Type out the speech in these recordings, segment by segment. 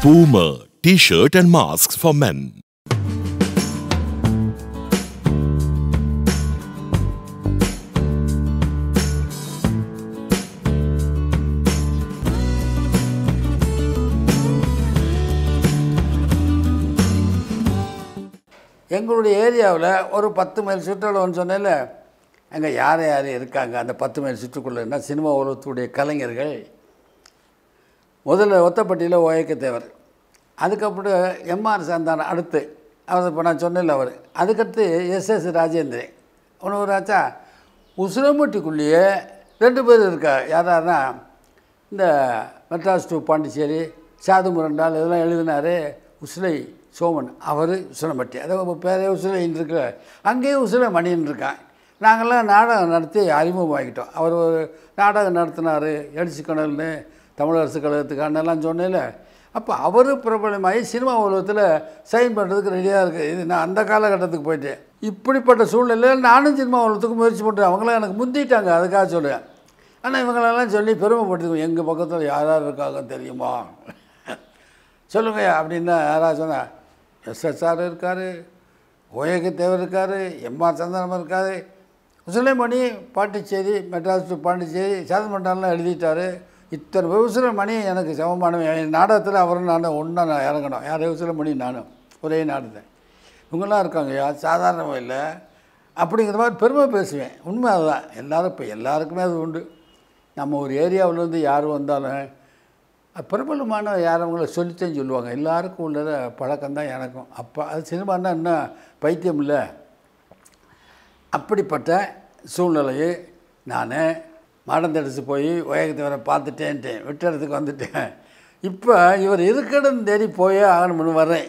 Puma, T-shirt and masks for men. எங்களுடைய ஏரியாவில் ஒரு பத்து மைல் சுற்றளவுன்னு சொன்னேன்ல அங்கே யார் யார் இருக்காங்க அந்த பத்து மைல் என்ன சினிமா உலகத்துடைய கலைஞர்கள் முதல்ல ஒத்தப்பட்டியில் ஓயக்க தேவர் அதுக்கப்புறம் எம்ஆர் சாந்தான் அடுத்து அவர் இப்போ நான் சொன்னேன்ல அவர் அதுக்கடுத்து எஸ்எஸ் ராஜேந்திரன் ஒன்று ஒரு ஆச்சா ரெண்டு பேர் இருக்கா யாரா இந்த மெட்ராஸ் டூ பாண்டிச்சேரி சாது முரண்டால் இதெல்லாம் எழுதினார் உசிலை சோமன் அவர் உசுரம்பட்டி அதாவது பேரே உசிலைன்னு இருக்கிற அங்கேயும் உசிலை மணின்னு இருக்கான் நாங்கள்லாம் நாடகம் நடத்தி அறிமுகமாகிட்டோம் அவர் ஒரு நாடகம் நடத்தினார் எழுச்சி கணல்னு தமிழரசு கழகத்துக்கானலாம் சொன்னேன்ல அப்போ அவர் பிரபலமாகி சினிமா உலகத்தில் சைன் பண்ணுறதுக்கு ரெடியாக இருக்குது இது நான் அந்த காலகட்டத்துக்கு போயிட்டேன் இப்படிப்பட்ட சூழ்நிலையில் நானும் சினிமா உலகத்துக்கு முயற்சி பண்ணுறேன் அவங்களாம் எனக்கு முந்திட்டாங்க அதுக்காக சொல்லுவேன் ஆனால் இவங்களெல்லாம் சொல்லி பெருமைப்படுத்துவோம் எங்கள் பக்கத்தில் யார் யார் இருக்காங்க தெரியுமா சொல்லுங்கள் அப்படின்னா யாராவது சொன்னால் எஸ்எஸ்ஆர் இருக்கார் ஓயகத்தேவர் இருக்கார் எம்ஆர் சந்தனம் இருக்கார் சுலைமணி பாண்டிச்சேரி மெட்ராஸ் டு பாண்டிச்சேரி சேதமண்டாலாம் எழுதிட்டார் இத்தனை விவசாய மணி எனக்கு சமமானவன் என் நாடகத்தில் அவரும் நானும் ஒன்றா நான் இறங்கணும் யார் விவசாய மணி நானும் ஒரே நாடகம் இவங்கெல்லாம் இருக்காங்க யார் சாதாரணமாக இல்லை அப்படிங்கிற மாதிரி பெருமை பேசுவேன் உண்மை அதுதான் எல்லோரும் இப்போ எல்லாருக்குமே அது உண்டு நம்ம ஒரு ஏரியாவிலேருந்து யார் வந்தாலும் பிரபலமான யார் அவங்கள சொல்லித்தேன்னு சொல்லுவாங்க எல்லாருக்கும் உள்ள பழக்கம்தான் எனக்கும் அப்போ அது சினிமான்னா என்ன பைத்தியம் இல்லை அப்படிப்பட்ட சூழ்நிலையை நான் மடந்தடிச்சு போய் உயகத்தவரை பார்த்துட்டேன்ட்டேன் விட்டுறதுக்கு இடத்துக்கு வந்துட்டேன் இப்போ இவர் இருக்கணும்னு தேடி போய் ஆகணும்னு வர்றேன்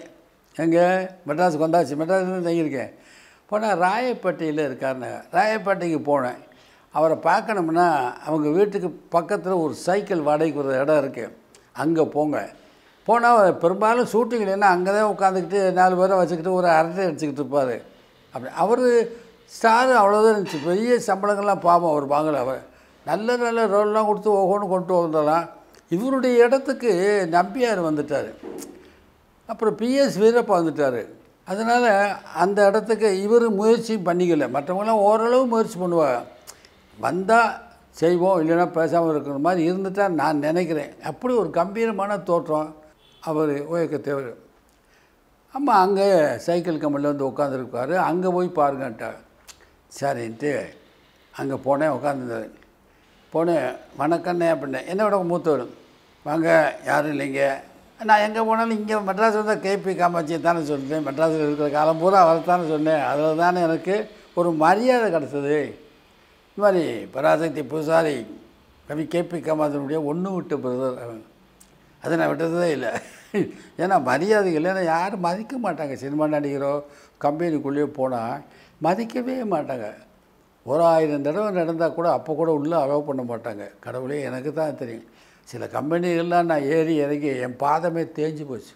எங்கே மெட்ராஸுக்கு வந்தாச்சு மெட்ராஸுக்கு தங்கியிருக்கேன் போனால் ராயப்பேட்டையில் இருக்காருன்னு ராயப்பேட்டைக்கு போனேன் அவரை பார்க்கணும்னா அவங்க வீட்டுக்கு பக்கத்தில் ஒரு சைக்கிள் வாடகைக்கு ஒரு இடம் இருக்குது அங்கே போங்க போனால் பெரும்பாலும் ஷூட்டிங் இல்லைன்னா அங்கே தான் உட்காந்துக்கிட்டு நாலு பேரை வச்சுக்கிட்டு ஒரு அரட்டை அடிச்சுக்கிட்டு இருப்பார் அப்படி அவர் ஸ்டார் அவ்வளோதான் இருந்துச்சு பெரிய சம்பளங்கள்லாம் பாவம் அவர் வாங்கலை அவர் நல்ல நல்ல ரோல்லாம் கொடுத்து ஓஹோன்னு கொண்டு வந்தாலாம் இவருடைய இடத்துக்கு நம்பியார் வந்துட்டார் அப்புறம் பிஎஸ் வீரப்பா வந்துட்டார் அதனால் அந்த இடத்துக்கு இவர் முயற்சியும் பண்ணிக்கல மற்றவங்களாம் ஓரளவு முயற்சி பண்ணுவாங்க வந்தால் செய்வோம் இல்லைன்னா பேசாமல் இருக்கிற மாதிரி இருந்துட்டால் நான் நினைக்கிறேன் அப்படி ஒரு கம்பீரமான தோற்றம் அவர் தேவை ஆமாம் அங்கே சைக்கிள் கம்பெனியில் வந்து உட்காந்துருப்பார் அங்கே போய் பாருங்கன்ட்டார் சரின்ட்டு அங்கே போனேன் உட்காந்துருந்தார் போனேன் வணக்கண்ணே அப்படின்னேன் என்ன விட மூத்தவர் வாங்க யாரும் இல்லைங்க நான் எங்கே போனாலும் இங்கே மெட்ராஸில் தான் கேபி காமாட்சியை தானே சொன்னேன் மெட்ராஸில் இருக்கிற காலம் பூரா அவரைத்தானே சொன்னேன் அதில் தானே எனக்கு ஒரு மரியாதை கிடச்சிது இந்த மாதிரி பராசக்தி புதுசாரி கவி கேபி காமாட்சியினுடைய ஒன்று விட்டு பிரதர் அதை நான் விட்டதே இல்லை ஏன்னா மரியாதை இல்லைன்னா யாரும் மதிக்க மாட்டாங்க சினிமா நடிகரோ கம்பெனிக்குள்ளேயோ போனால் மதிக்கவே மாட்டாங்க ஒரு ஆயிரம் தடவை நடந்தால் கூட அப்போ கூட உள்ளே அலோவ் பண்ண மாட்டாங்க கடவுளே எனக்கு தான் தெரியும் சில கம்பெனிகள்லாம் நான் ஏறி இறங்கி என் பாதமே தேஞ்சு போச்சு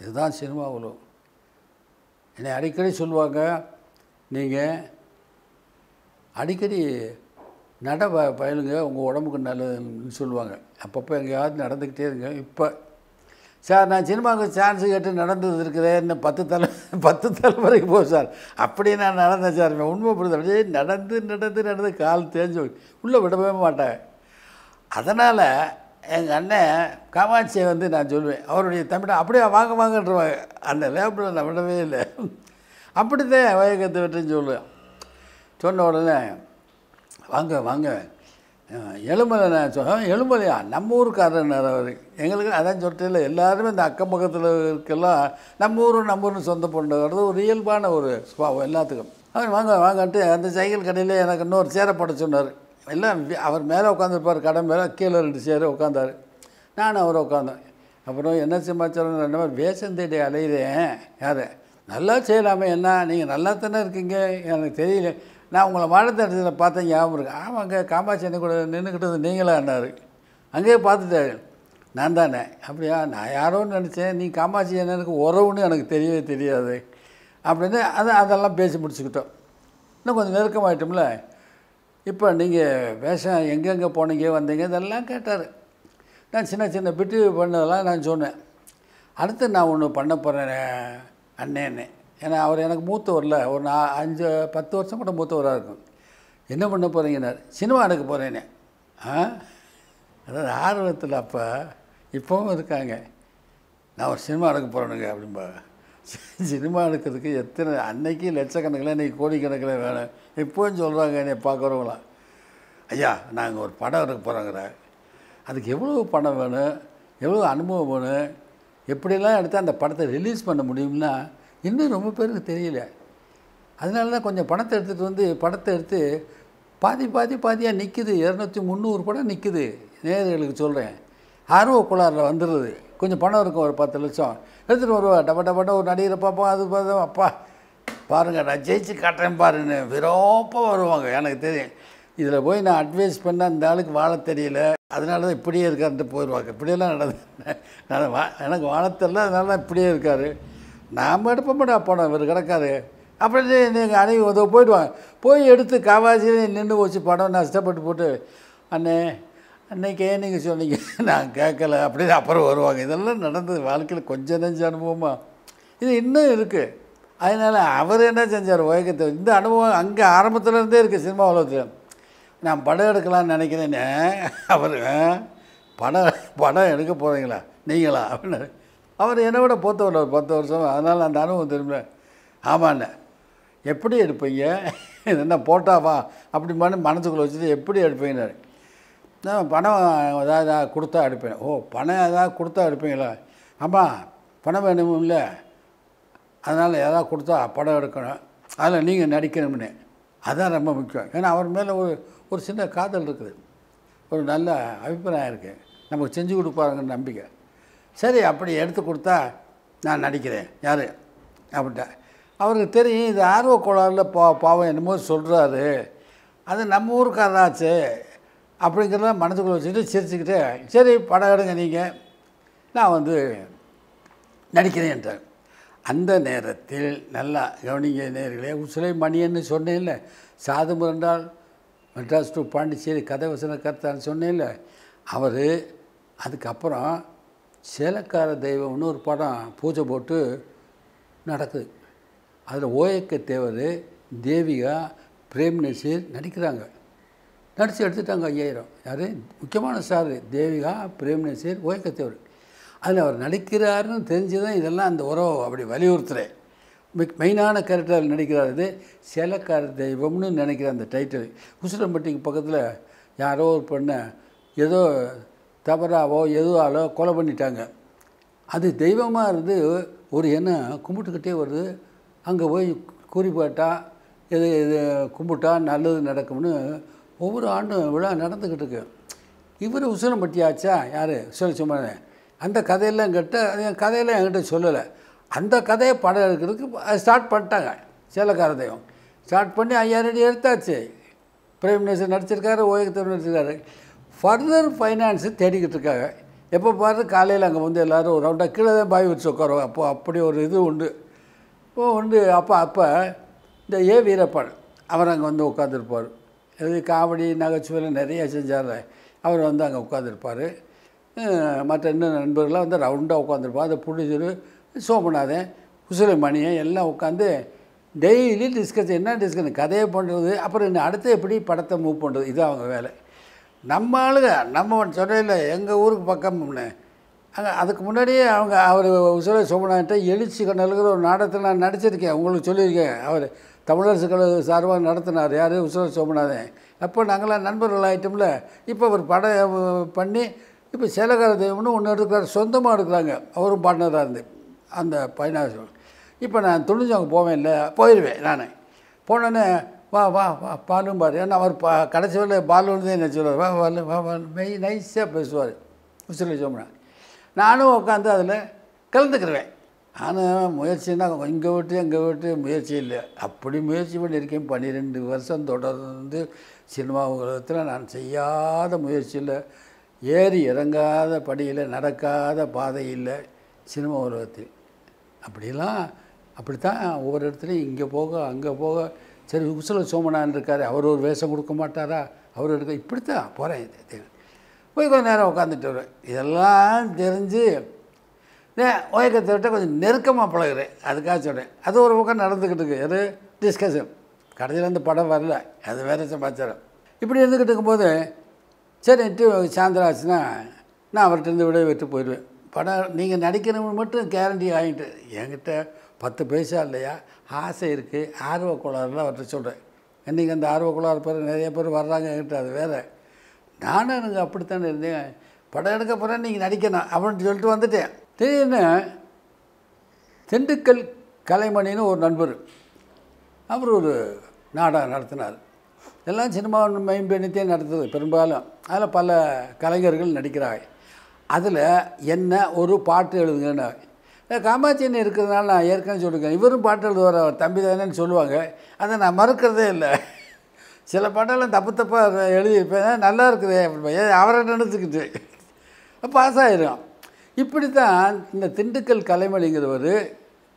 இதுதான் சினிமா உலகம் என்னை அடிக்கடி சொல்லுவாங்க நீங்கள் அடிக்கடி நட பயலுங்க உங்கள் உடம்புக்கு நல்லதுன்னு சொல்லுவாங்க அப்பப்போ எங்கேயாவது நடந்துக்கிட்டே இருங்க இப்போ சார் நான் சினிமாவுக்கு சான்ஸ் கேட்டு நடந்தது இருக்குதே இன்னும் பத்து தலை பத்து தலைமுறைக்கு போகும் சார் அப்படி நான் நடந்தேன் சார் உண்மை புரிதல் அப்படியே நடந்து நடந்து நடந்து கால் தேஞ்சு உள்ளே விடவே மாட்டேன் அதனால் எங்கள் அண்ணன் காமாட்சியை வந்து நான் சொல்லுவேன் அவருடைய தமிழை அப்படியே வாங்க வாங்கன்றவாங்க அந்த லேபில் நான் விடவே இல்லை அப்படி தான் வைகத்தை விட்டுன்னு சொல்லுவேன் சொன்ன உடனே வாங்க வாங்க எலும்பலை நான் சொன்னேன் எலும்பலையா நம்ம ஊருக்காரன் அவர் எங்களுக்கு அதான் சொல்லிட்டு எல்லாருமே இந்த அக்கம் பக்கத்தில் இருக்கலாம் நம்ம ஊர் நம்ம ஊர்னு சொந்த பொண்ணுங்கிறது ஒரு இயல்பான ஒரு சுபாவம் எல்லாத்துக்கும் அவர் வாங்க வாங்கிட்டு அந்த சைக்கிள் கடையில் எனக்கு இன்னொரு சேரை படை சொன்னார் எல்லாம் அவர் மேலே உட்காந்துருப்பார் கடை மேலே கீழே ரெண்டு சேர் உட்காந்தார் நானும் அவர் உட்காந்தேன் அப்புறம் என்ன சிம்மாச்சாரம் ரெண்டு மாதிரி வேஷம் தேடி அலையிறேன் யார் நல்லா செய்யலாமே என்ன நீங்கள் நல்லா தானே இருக்கீங்க எனக்கு தெரியல நான் உங்களை இடத்துல பார்த்தேன் ஞாபகம் இருக்கு ஆமாங்க காமாட்சி என்ன கூட நின்றுக்கிட்டது நீங்களான்னாரு அங்கேயே பார்த்துட்டாரு நான் தானே அப்படியா நான் யாரோன்னு நினச்சேன் நீ காமாட்சி எனக்கு உறவுன்னு எனக்கு தெரியவே தெரியாது அப்படின்னு அதை அதெல்லாம் பேசி முடிச்சுக்கிட்டோம் இன்னும் கொஞ்சம் நெருக்கமாகிட்டோம்ல இப்போ நீங்கள் வேஷம் எங்கெங்கே போனீங்க வந்தீங்க இதெல்லாம் கேட்டார் நான் சின்ன சின்ன பிட்டு பண்ணதெல்லாம் நான் சொன்னேன் அடுத்து நான் ஒன்று பண்ண போகிறேன் அண்ணேன்னு ஏன்னா அவர் எனக்கு மூத்தவரில் ஒரு நான் அஞ்சு பத்து வருஷம் கூட மூத்தவராக இருக்கும் என்ன பண்ண போகிறீங்கன்னா சினிமா எடுக்க போகிறேனே ஆ அதாவது ஆர்வத்தில் அப்போ இப்போவும் இருக்காங்க நான் ஒரு சினிமா எடுக்க போகிறேனுங்க அப்படின்பா சினிமா எடுக்கிறதுக்கு எத்தனை அன்னைக்கு லட்சக்கணக்கில் இன்றைக்கி கோடிக்கணக்கில் வேணும் இப்போவும் சொல்கிறாங்க என்னை பார்க்குறவங்களாம் ஐயா நாங்கள் ஒரு படம் எடுக்க போகிறோங்கிற அதுக்கு எவ்வளோ பணம் வேணும் எவ்வளோ அனுபவம் வேணும் எப்படிலாம் எடுத்து அந்த படத்தை ரிலீஸ் பண்ண முடியும்னா இன்னும் ரொம்ப பேருக்கு தெரியல அதனால தான் கொஞ்சம் பணத்தை எடுத்துகிட்டு வந்து படத்தை எடுத்து பாதி பாதி பாதியாக நிற்கிது இரநூத்தி முந்நூறு படம் நிற்கிது நேர்களுக்கு சொல்கிறேன் ஆர்வ குளாரில் வந்துடுது கொஞ்சம் பணம் இருக்கும் ஒரு பத்து லட்சம் எடுத்துகிட்டு வருவா டப்ப டப்பட்ட ஒரு நடிகரை பார்ப்போம் அது பார்த்தோம் அப்பா பாருங்கள் நான் ஜெயிச்சு காட்டுறேன் பாருன்னு விரோப்பாக வருவாங்க எனக்கு தெரியும் இதில் போய் நான் அட்வைஸ் பண்ண அந்த ஆளுக்கு வாழ தெரியல அதனால தான் இப்படியே இருக்காருன்ட்டு போயிடுவாங்க இப்படியெல்லாம் நடந்து நான் வா எனக்கு வாழ தெரில அதனால தான் இப்படியே இருக்கார் நாம் எடுப்போம்டா பணம் இவர் கிடக்காது அப்படி நீங்கள் அணை உதவ போயிடுவாங்க போய் எடுத்து காவாசியில் நின்று வச்சு படம் நஷ்டப்பட்டு போட்டு அண்ணே அன்னைக்கே நீங்கள் சொன்னீங்க நான் கேட்கல அப்படின்னு அப்புறம் வருவாங்க இதெல்லாம் நடந்தது வாழ்க்கையில் கொஞ்சம் நெஞ்சு அனுபவமாக இது இன்னும் இருக்குது அதனால் அவர் என்ன செஞ்சார் உலகத்தை இந்த அனுபவம் அங்கே ஆரம்பத்துலேருந்தே இருக்குது சினிமா உலகத்தில் நான் படம் எடுக்கலாம்னு நினைக்கிறேன்னு அவர் படம் படம் எடுக்க போகிறீங்களா நீங்களா அப்படின்னு அவர் என்னை விட போத்தவர் ஒரு பத்து வருஷம் அதனால் அந்த அனுபவம் திரும்ப ஆமாண்ண எப்படி எடுப்பீங்க என்ன போட்டாவா அப்படி மாதிரி மனசுக்குள்ளே வச்சுட்டு எப்படி எடுப்பீங்கன்னாரு நான் பணம் ஏதாவது கொடுத்தா எடுப்பேன் ஓ பணம் ஏதாவது கொடுத்தா எடுப்பீங்களா ஆமாம் பணம் வேணும் இல்லை அதனால் ஏதாவது கொடுத்தா படம் எடுக்கணும் அதில் நீங்கள் நடிக்கணும்னு அதுதான் ரொம்ப முக்கியம் ஏன்னா அவர் மேலே ஒரு ஒரு சின்ன காதல் இருக்குது ஒரு நல்ல அபிப்பிராயம் இருக்குது நமக்கு செஞ்சு கொடுப்பாருங்கிற நம்பிக்கை சரி அப்படி எடுத்து கொடுத்தா நான் நடிக்கிறேன் யார் அப்படின்ட்டா அவருக்கு தெரியும் இது ஆர்வ கோளாறுல பா பாவம் என்னமோ சொல்கிறாரு அது நம்ம ஊருக்காராச்சு அப்படிங்கிறத மனதுக்குள்ளே வச்சுக்கிட்டு சிரிச்சுக்கிட்டு சரி படம் எடுங்க நீங்கள் நான் வந்து நடிக்கிறேன்ட்டேன் அந்த நேரத்தில் நல்லா கவனிங்க நேர்களே உசிலை மணியன்னு சொன்னேன்ல சாது முரண்டால் மெட்ராஸ் டு பாண்டிச்சேரி கதை வசன கருத்தான்னு சொன்னேன்ல அவர் அதுக்கப்புறம் சேலக்கார தெய்வம்னு ஒரு படம் பூஜை போட்டு நடக்குது அதில் ஓஎக்க தேவர் தேவிகா பிரேம் நசீர் நடிக்கிறாங்க நடித்து எடுத்துட்டாங்க ஐயாயிரம் யார் முக்கியமான சார் தேவிகா பிரேம் நசீர் ஓஎக்க தேவர் அதில் அவர் நடிக்கிறாருன்னு தெரிஞ்சு தான் இதெல்லாம் அந்த உறவு அப்படி வலியுறுத்துகிறேன் மிக் மெயினான கேரக்டர் நடிக்கிறார் இது சேலக்கார தெய்வம்னு நினைக்கிற அந்த டைட்டில் உசிலம்பட்டிக்கு பக்கத்தில் யாரோ ஒரு பொண்ணை ஏதோ தவறாவோ எதுவாலோ கொலை பண்ணிட்டாங்க அது தெய்வமாக இருந்து ஒரு எண்ணம் கும்பிட்டுக்கிட்டே வருது அங்கே போய் குறிப்பாட்டால் இது இது கும்பிட்டா நல்லது நடக்கும்னு ஒவ்வொரு ஆண்டும் விழா நடந்துக்கிட்டு இருக்கு இவர் உசுரம் ஆச்சா யார் சொல்லி சும்மா அந்த கதையெல்லாம் கேட்ட என் கதையெல்லாம் என்கிட்ட சொல்லலை அந்த கதையை படம் எடுக்கிறதுக்கு ஸ்டார்ட் பண்ணிட்டாங்க சேலக்காரதையும் ஸ்டார்ட் பண்ணி ஐயாயிரம் அடி எடுத்தாச்சு பிரைம் மினிஸ்டர் நடிச்சிருக்காரு ஓயகத்தவர் நடிச்சிருக்காரு ஃபர்தர் ஃபைனான்ஸு தேடிக்கிட்டு இருக்காங்க எப்போ பார்த்து காலையில் அங்கே வந்து எல்லோரும் ஒரு ரவுண்டாக கீழே தான் பாய் வச்சு உட்காருவோம் அப்போ அப்படி ஒரு இது உண்டு இப்போ உண்டு அப்போ அப்போ இந்த ஏ வீரப்பன் அவர் அங்கே வந்து உட்காந்துருப்பார் இது காமெடி நகைச்சுவையில் நிறைய செஞ்சார் அவர் வந்து அங்கே உட்காந்துருப்பார் மற்ற இன்னும் நண்பர்களாக வந்து ரவுண்டாக உட்காந்துருப்பார் அதை புடிச்சிரு சோமநாதன் மணியன் எல்லாம் உட்காந்து டெய்லி டிஸ்கஷன் என்ன டிஸ்கஷன் கதையை பண்ணுறது அப்புறம் அடுத்து எப்படி படத்தை மூவ் பண்ணுறது இது அவங்க வேலை நம்ம ஆளுங்க நம்ம சொல்ல எங்கள் ஊருக்கு பக்கம்னு அங்கே அதுக்கு முன்னாடியே அவங்க அவர் உசுரை சோமநாட்ட எழுச்சி கண்ணலுங்கிற ஒரு நாடகத்தில் நான் நடிச்சிருக்கேன் உங்களுக்கு சொல்லியிருக்கேன் அவர் தமிழரசு கழக சார்பாக நடத்தினார் யார் உசுர சோமநாதன் அப்போ நாங்களாம் நண்பர்கள் ஆகிட்டோம்ல இப்போ அவர் படம் பண்ணி இப்போ சேலகார தெய்வம்னு ஒன்று எடுக்கிறார் சொந்தமாக எடுக்கிறாங்க அவரும் பாடினதாக இருந்து அந்த பயனாசம் இப்போ நான் துணிஞ்சவங்க போவேன் இல்லை போயிடுவேன் நான் போனோன்னே வா வா வா பாலும் பாரு ஏன்னா அவர் பா கடைசி வரல பால் வந்து என்ன வா வா வா வா மெய் நைஸாக பேசுவார் உசில சோம்னா நானும் உட்காந்து அதில் கலந்துக்கிடுவேன் ஆனால் முயற்சின்னா இங்கே விட்டு எங்கள் விட்டு முயற்சி இல்லை அப்படி முயற்சி பண்ணியிருக்கேன் பன்னிரெண்டு வருஷம் தொடர்ந்து சினிமா உலகத்தில் நான் செய்யாத முயற்சியில் ஏறி இறங்காத படியில் நடக்காத பாதையில் சினிமா உலகத்தில் அப்படிலாம் அப்படித்தான் ஒவ்வொரு இடத்துலையும் இங்கே போக அங்கே போக சரி உசுல சோமனான் இருக்கார் அவர் ஒரு வேஷம் கொடுக்க மாட்டாரா அவர் எடுக்க இப்படித்தான் போகிறேன் போய் கொஞ்சம் நேரம் உட்காந்துட்டு வருவேன் இதெல்லாம் தெரிஞ்சு ஓயக்கத்தை கொஞ்சம் நெருக்கமாக பழகிறேன் அதுக்காக சொல்கிறேன் அது ஒரு பக்கம் நடந்துக்கிட்டு இருக்கு அது டிஸ்கஷன் கடைசியில் அந்த படம் வரல அது வேறு சமாச்சாரம் இப்படி இருந்துக்கிட்டு இருக்கும்போது சரி சாயந்தரம் ஆச்சுன்னா நான் அவர்கிட்டருந்து விட விட்டு போயிடுவேன் படம் நீங்கள் நடிக்கிறவங்க மட்டும் கேரண்டி ஆகிட்டு என்கிட்ட பத்து பைசா இல்லையா ஆசை இருக்குது ஆர்வக்குளார்னு அவர்கிட்ட சொல்கிறேன் இன்றைக்கி அந்த ஆர்வக்குளார் பேர் நிறைய பேர் வர்றாங்க என்கிட்ட அது வேறு நானும் எனக்கு அப்படித்தானே இருந்தேன் படம் எடுக்க போகிறேன் நீங்கள் நடிக்கணும் அப்படின்னு சொல்லிட்டு வந்துட்டேன் திடீர்னு திண்டுக்கல் கலைமணின்னு ஒரு நண்பர் அவர் ஒரு நாடகம் நடத்தினார் எல்லாம் சினிமா மைம் நடத்துது பெரும்பாலும் அதில் பல கலைஞர்கள் நடிக்கிறாங்க அதில் என்ன ஒரு பாட்டு எழுதுங்கன்னு காமாட்சின்னு இருக்கிறதுனால நான் ஏற்கனவே சொல்லியிருக்கேன் இவரும் பாட்டு எழுதுவார் அவர் தம்பி தானேன்னு சொல்லுவாங்க அதை நான் மறுக்கிறதே இல்லை சில பாட்டெல்லாம் தப்பு தப்பாக எழுதியிருப்பேன் நல்லா இருக்குது அப்படியே அவரை நினச்சிக்கிட்டு பாஸ் ஆகிரும் இப்படி தான் இந்த திண்டுக்கல் கலைமொழிங்கிறவர்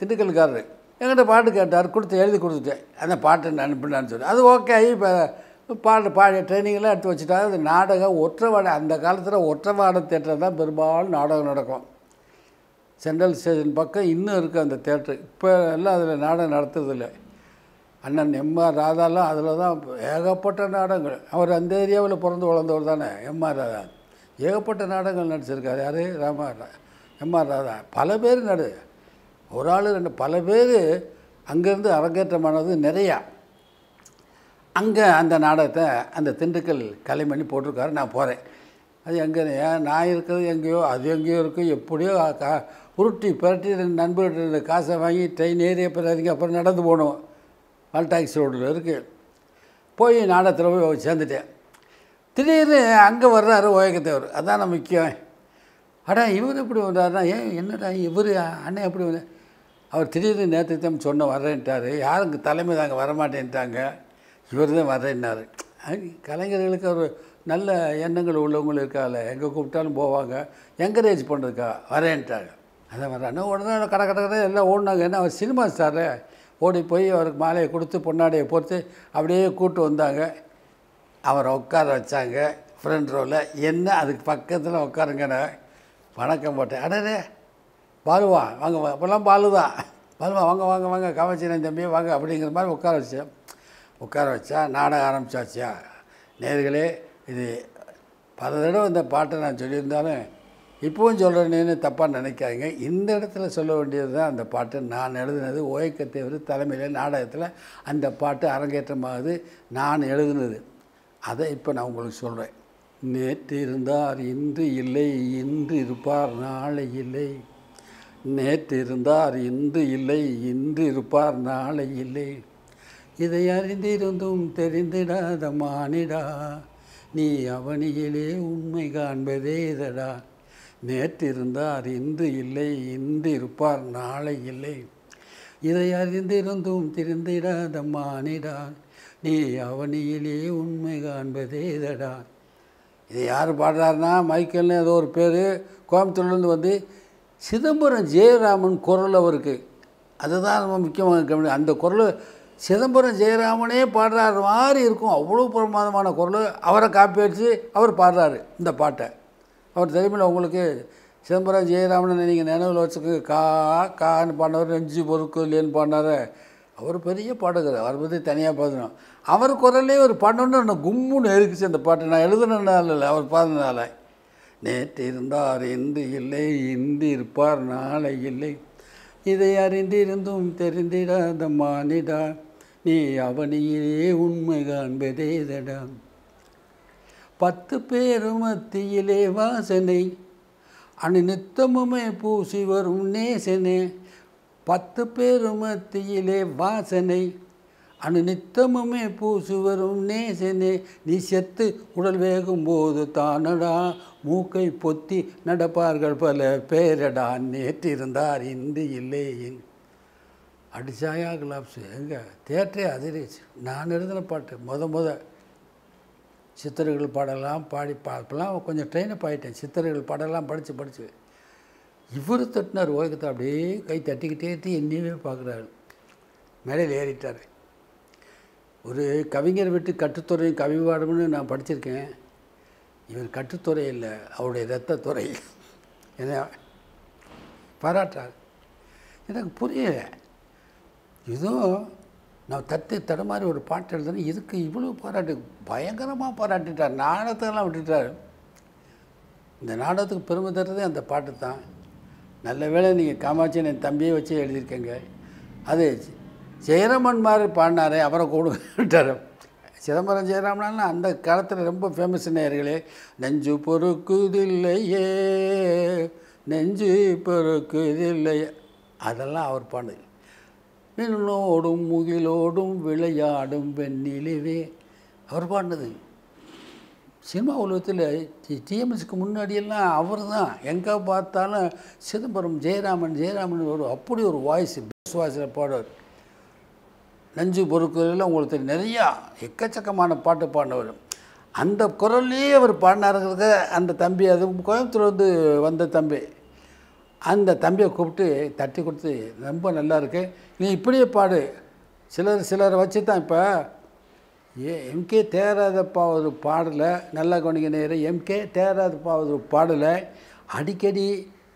திண்டுக்கல்காரர் எங்கிட்ட பாட்டு கேட்டார் கொடுத்து எழுதி கொடுத்துட்டேன் அந்த பாட்டு நான் அனுப்பினான்னு சொல்லி அது ஓகே ஆகி இப்போ பாட்டு பாடி ட்ரைனிங்லாம் எடுத்து வச்சுட்டா அது நாடகம் ஒற்றவாடை அந்த காலத்தில் ஒற்றவாடை தேட்டர் தான் பெரும்பாலும் நாடகம் நடக்கும் சென்ட்ரல் ஸ்டேஷன் பக்கம் இன்னும் இருக்குது அந்த தேட்ரு இப்போ எல்லாம் அதில் நாடகம் நடத்துறதில்ல அண்ணன் எம்ஆர் ராதாலாம் அதில் தான் ஏகப்பட்ட நாடகங்கள் அவர் அந்த ஏரியாவில் பிறந்து வளர்ந்தவர் தானே எம்ஆர் ராதா ஏகப்பட்ட நாடகங்கள் நடிச்சிருக்காரு யார் ராமா எம்ஆர் ராதா பல பேர் நடு ஒரு ஆள் ரெண்டு பல பேர் அங்கேருந்து அரங்கேற்றமானது நிறையா அங்கே அந்த நாடகத்தை அந்த திண்டுக்கல் கலைமணி போட்டிருக்காரு நான் போகிறேன் அது எங்கே ஏன் நான் இருக்கிறது எங்கேயோ அது எங்கேயோ இருக்குது எப்படியோ உருட்டி புரட்டி ரெண்டு காசை வாங்கி ட்ரெயின் ஏறி அப்புறம் இறங்கி அப்புறம் நடந்து போனோம் வால்டாக்ஸ் ரோடில் இருக்குது போய் நாடகத்தில் போய் சேர்ந்துட்டேன் திடீர்னு அங்கே வர்றாரு ஓயக்கத்தேவர் அதான் நான் முக்கியம் அடா இவர் எப்படி வந்தார்னா ஏன் என்னடா இவர் அண்ணன் எப்படி வந்தார் அவர் திடீர்னு நேற்று தான் சொன்ன வரேன்ட்டார் யாரும் தலைமை தாங்க வரமாட்டேன்ட்டாங்க இவர் தான் வரேன்னாரு கலைஞர்களுக்கு ஒரு நல்ல எண்ணங்கள் உள்ளவங்களும் இருக்கால எங்கே கூப்பிட்டாலும் போவாங்க என்கரேஜ் பண்ணுறதுக்கா வரேன்ட்டாங்க அதை வர்றாங்க உடனே கடை கடை கடை எல்லாம் ஓடினாங்க என்ன அவர் சினிமா ஸ்டாரு ஓடி போய் அவருக்கு மாலையை கொடுத்து பொன்னாடையை பொறுத்து அப்படியே கூப்பிட்டு வந்தாங்க அவரை உட்கார வச்சாங்க ஃப்ரெண்ட் ரோவில் என்ன அதுக்கு பக்கத்தில் உட்காருங்கன்னு வணக்கம் போட்டேன் அடரே பாலுவா வாங்க இப்போல்லாம் பாலு தான் பாலுவா வாங்க வாங்க வாங்க காமச்சினன் தம்பி வாங்க அப்படிங்கிற மாதிரி உட்கார வச்சேன் உட்கார வச்சா நாடகம் ஆரம்பிச்சாச்சியா நேர்களே இது பல தடவை இந்த பாட்டை நான் சொல்லியிருந்தாலும் இப்போவும் சொல்கிறேன்னு தப்பாக நினைக்காதீங்க இந்த இடத்துல சொல்ல வேண்டியது தான் அந்த பாட்டு நான் ஓயக்கத்தை ஓயக்கத்தேவர் தலைமையில் நாடகத்தில் அந்த பாட்டு அரங்கேற்றமாகுது நான் எழுதினது அதை இப்போ நான் உங்களுக்கு சொல்கிறேன் நேற்று இருந்தார் இன்று இல்லை இன்று இருப்பார் நாளை இல்லை நேற்று இருந்தார் இன்று இல்லை இன்று இருப்பார் நாளை இல்லை இதை அறிந்திருந்தும் தெரிந்திடாத மானிடா நீ அவனியிலே உண்மை காண்பதே இதடா நேற்று இருந்தார் இன்று இல்லை இன்று இருப்பார் நாளை இல்லை இதை அறிந்திருந்தும் திருந்திடாத மானிடான் நீ அவனியிலே உண்மை காண்பதே தடா இதை யார் பாடுறாருன்னா மைக்கேல்னு ஏதோ ஒரு பேர் கோயம்புத்தூர்லேருந்து வந்து சிதம்பரம் ஜெயராமன் குரல் அவருக்கு அதுதான் ரொம்ப முக்கியமாக அந்த குரல் சிதம்பரம் ஜெயராமனே பாடுறாரு மாதிரி இருக்கும் அவ்வளோ பிரமாதமான குரல் அவரை காப்பி அடித்து அவர் பாடுறாரு இந்த பாட்டை அவர் தெரியுமில்ல உங்களுக்கு சிதம்பரம் ஜெயராமனை நீங்கள் நினைவில் வச்சுக்கு கா கான்னு பாடினவர் நெஞ்சு இல்லைன்னு பாடினார் அவர் பெரிய பாடகர் அவரை பற்றி தனியாக பாடணும் அவர் குரல்லே ஒரு பாடணுன்னு கும்முன்னு எரிக்குச்சு அந்த பாட்டு நான் எழுதுனால இல்லை அவர் பாடினதால நேற்று இருந்தார் இன்று இல்லை இன்று இருப்பார் நாளை இல்லை இதை அறிந்திருந்தும் தெரிந்திடாத மானிடா நீ அவனியே உண்மை காண்பதேதடா பத்து பேரும் தீயிலே வாசனை அணு நித்தமுமே பூசி வரும் நேசனே பத்து பேரும் தீயிலே வாசனை அணு நித்தமுமே பூசி வரும் நேசனே நீ செத்து உடல் வேகும் போது தானடா மூக்கை பொத்தி நடப்பார்கள் பல பேரடா நேற்றிருந்தார் இன்று இல்லையின் அடிச்சாயா கிளாப்ஸ் எங்கே தேட்டரே அதிரிச்சு நான் எழுதின பாட்டு முத முத சித்தர்கள் பாடலாம் பாடி பார்ப்பெல்லாம் கொஞ்சம் ட்ரெயினப் ஆகிட்டேன் சித்தர்கள் பாடலாம் படித்து படித்து இவர் தட்டினார் ஓகத்தை அப்படியே கை தட்டிக்கிட்டே இருந்து என்னையுமே பார்க்குறாரு மேலே ஏறிட்டார் ஒரு கவிஞர் விட்டு கட்டுத்துறையும் பாடம்னு நான் படிச்சிருக்கேன் இவர் கட்டுத்துறை இல்லை அவருடைய ரத்தத்துறை என்ன பாராட்டார் எனக்கு புரியலை இதுவும் நான் தத்து தடுமாறி ஒரு பாட்டு எழுதுனேன் இதுக்கு இவ்வளோ பாராட்டு பயங்கரமாக பாராட்டிட்டார் நாடகத்தெல்லாம் விட்டுட்டார் இந்த நாடகத்துக்கு பெருமை தர்றதே அந்த பாட்டு தான் நல்ல வேளை நீங்கள் காமாட்சி என் தம்பியை வச்சு எழுதியிருக்கேங்க அது ஜெயராமன் மாதிரி பாடினாரே அவரை விட்டார் சிதம்பரம் ஜெயராமனால் அந்த காலத்தில் ரொம்ப ஃபேமஸ் நேயர்களே நெஞ்சு பொறுக்குதில்லையே நெஞ்சு பொறுக்குதில்லையே அதெல்லாம் அவர் பாடுது மின்னோடும் முகிலோடும் விளையாடும் வெண்ணிலவே அவர் பாடினது சினிமா உலகத்தில் டிஎம்எஸ்க்கு முன்னாடியெல்லாம் அவர் தான் எங்கே பார்த்தாலும் சிதம்பரம் ஜெயராமன் ஜெயராமன் ஒரு அப்படி ஒரு வாய்ஸ் பெஸ்ட் வாய்ஸில் பாடுவார் நஞ்சு பொருட்களெல்லாம் உங்களுக்கு நிறையா எக்கச்சக்கமான பாட்டு பாடினவர் அந்த குரல்லையே அவர் பாடினாருங்கிறத அந்த தம்பி அது கோயம்புத்தூர் வந்து வந்த தம்பி அந்த தம்பியை கூப்பிட்டு தட்டி கொடுத்து ரொம்ப நல்லா இருக்குது நீ இப்படியே பாடு சிலர் சிலரை வச்சு தான் இப்போ ஏ எம்கே தேராதப்பா ஒரு பாடலை நல்லா கவனிக்க நேரம் எம்கே தேராதப்பா ஒரு பாடலை அடிக்கடி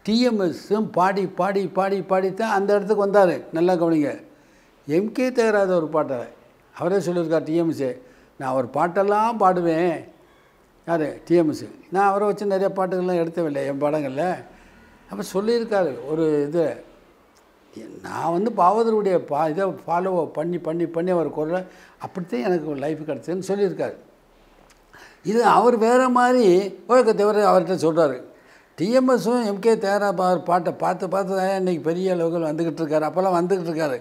டிஎம்எஸும் பாடி பாடி பாடி பாடி தான் அந்த இடத்துக்கு வந்தார் நல்லா கவனிங்க எம்கே தேராத ஒரு பாட்டை அவரே சொல்லியிருக்கார் டிஎம்எஸ்ஸு நான் அவர் பாட்டெல்லாம் பாடுவேன் யார் டிஎம்எஸ்ஸு நான் அவரை வச்சு நிறைய பாட்டுகள்லாம் எடுத்தவில்லை என் படங்களில் அப்போ சொல்லியிருக்காரு ஒரு இது நான் வந்து பாவதருடைய பா இதை ஃபாலோ பண்ணி பண்ணி பண்ணி அவர் குரலை அப்படித்தான் எனக்கு லைஃப் கிடச்சதுன்னு சொல்லியிருக்காரு இது அவர் வேறு மாதிரி ஒழுக்கத்தை தவிர அவர்கிட்ட சொல்கிறாரு டிஎம்எஸும் எம்கே தேரா பா பாட்டை பார்த்து பார்த்து தான் இன்றைக்கி பெரிய அளவுகள் வந்துக்கிட்டு இருக்காரு அப்போல்லாம் வந்துக்கிட்டு இருக்காரு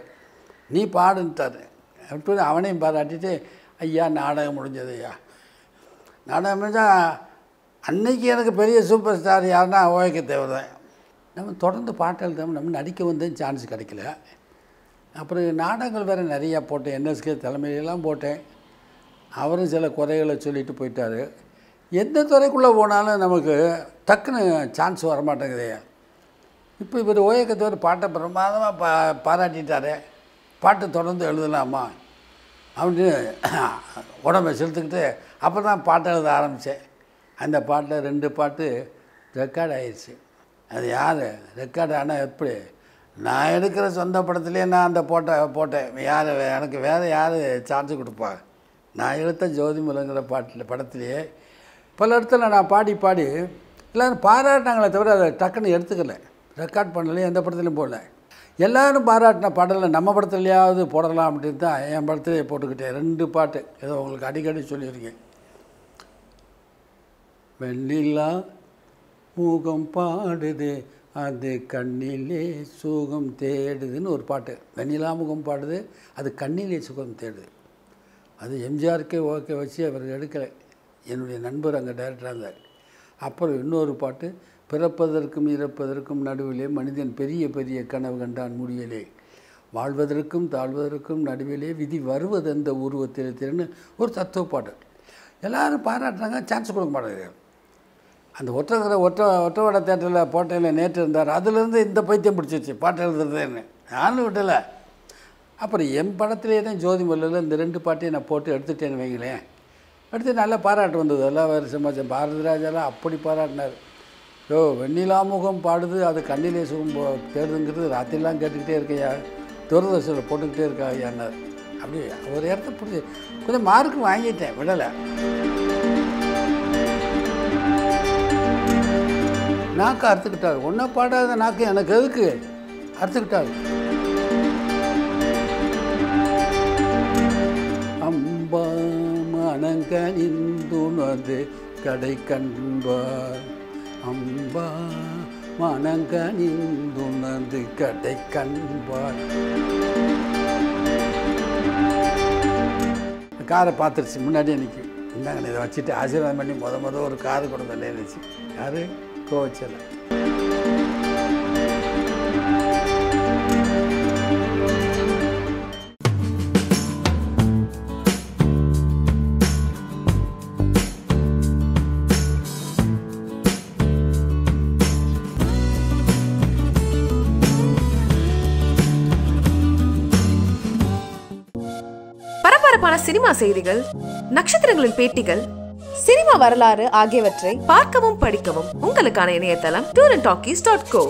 நீ பாடுன்ட்டார் அப்படி அவனையும் பாராட்டிட்டு ஐயா நாடகம் முடிஞ்சது ஐயா நாடகம் முடிஞ்சால் அன்னைக்கு எனக்கு பெரிய சூப்பர் ஸ்டார் யாருன்னா ஓகே தேவர் தான் நம்ம தொடர்ந்து பாட்டு எழுதாமல் நம்ம நடிக்க வந்து சான்ஸ் கிடைக்கல அப்புறம் நாடகங்கள் வேறு நிறையா போட்டேன் என்எஸ்கே தலைமையிலாம் போட்டேன் அவரும் சில குறைகளை சொல்லிட்டு போயிட்டார் எந்த துறைக்குள்ளே போனாலும் நமக்கு டக்குன்னு சான்ஸ் வர மாட்டேங்குது இப்போ இவர் ஓயக்கத்தவர் பாட்டை பிரமாதமாக பா பாராட்டிட்டாரு பாட்டு தொடர்ந்து எழுதலாமா அப்படின்னு உடம்பை செலுத்துக்கிட்டு அப்போ தான் பாட்டை எழுத ஆரம்பித்தேன் அந்த பாட்டில் ரெண்டு பாட்டு ரெக்கார்ட் ஆயிடுச்சு அது யார் ரெக்கார்டு ஆனால் எப்படி நான் எடுக்கிற சொந்த படத்துலேயே நான் அந்த போட்ட போட்டேன் யார் எனக்கு வேறு யார் சார்ஜ் கொடுப்பா நான் எடுத்த ஜோதிமலங்கிற பாட்டில் படத்துலேயே பல இடத்துல நான் பாடி பாடி எல்லோரும் பாராட்டினாங்களே தவிர அதை டக்குன்னு எடுத்துக்கலை ரெக்கார்ட் பண்ணலையும் எந்த படத்துலையும் போடல எல்லோரும் பாராட்டின பாடலை நம்ம படத்துலையாவது போடலாம் அப்படின்னு தான் என் படத்துலேயே போட்டுக்கிட்டேன் ரெண்டு பாட்டு ஏதோ உங்களுக்கு அடிக்கடி சொல்லியிருக்கேன் வெண்ணிலாம் மூகம் பாடுது அது கண்ணிலே சுகம் தேடுதுன்னு ஒரு பாட்டு வெண்ணிலா முகம் பாடுது அது கண்ணிலே சுகம் தேடுது அது எம்ஜிஆருக்கே ஓகே வச்சு அவர் எடுக்கலை என்னுடைய நண்பர் அங்கே டைரக்டராக இருந்தார் அப்புறம் இன்னொரு பாட்டு பிறப்பதற்கும் இறப்பதற்கும் நடுவிலே மனிதன் பெரிய பெரிய கனவு கண்டான் முடியலே வாழ்வதற்கும் தாழ்வதற்கும் நடுவிலே விதி வருவது அந்த உருவத்தில் திறன்னு ஒரு தத்துவ பாட்டு எல்லோரும் பாராட்டுறாங்க சான்ஸ் கொடுக்க மாட்டேங்கிறாங்க அந்த ஒற்றை ஒற்ற ஒற்றவட தேட்டரில் போட்டையில் நேற்று இருந்தார் அதுலேருந்து இந்த பைத்தியம் பிடிச்சிருச்சு பாட்டு எழுதுறதுன்னு நானும் விடலை அப்புறம் என் படத்துலேயே தான் ஜோதி மல்லில் இந்த ரெண்டு பாட்டையும் நான் போட்டு எடுத்துட்டேன்னு வைங்களேன் எடுத்து நல்லா பாராட்டு வந்தது எல்லாம் வேறு சமாச்சம் பாரதிராஜெல்லாம் அப்படி பாராட்டினார் யோ வெண்ணிலாமுகம் பாடுது அது கண்ணிலே சுகம் போ தேடுதுங்கிறது ராத்திரிலாம் கேட்டுக்கிட்டே இருக்கையா தூரதர்ஷனில் போட்டுக்கிட்டே இருக்காயான்னார் அப்படி ஒரு இடத்த பிடிச்சி கொஞ்சம் மார்க் வாங்கிட்டேன் விடலை நாக்கை அறுத்துக்கிட்டாரு ஒன்றை பாடாத நாக்கு எனக்கு எதுக்கு அறுத்துக்கிட்டாரு அம்பா கடை கண்பார் அம்பா மணங்கனிந்துணது கடை கண்பார் காரை பார்த்துருச்சு முன்னாடியே அன்னைக்கு என்னங்க இதை வச்சுட்டு ஆசீர்வாதம் பண்ணி முத முத ஒரு காது கொடுத்தேன் இருந்துச்சு யாரு கோச்சல பரபரப்பான சினிமா செய்திகள் நட்சத்திரங்களின் பேட்டிகள் சினிமா வரலாறு ஆகியவற்றை பார்க்கவும் படிக்கவும் உங்களுக்கான இணையதளம் tour and talkies dot go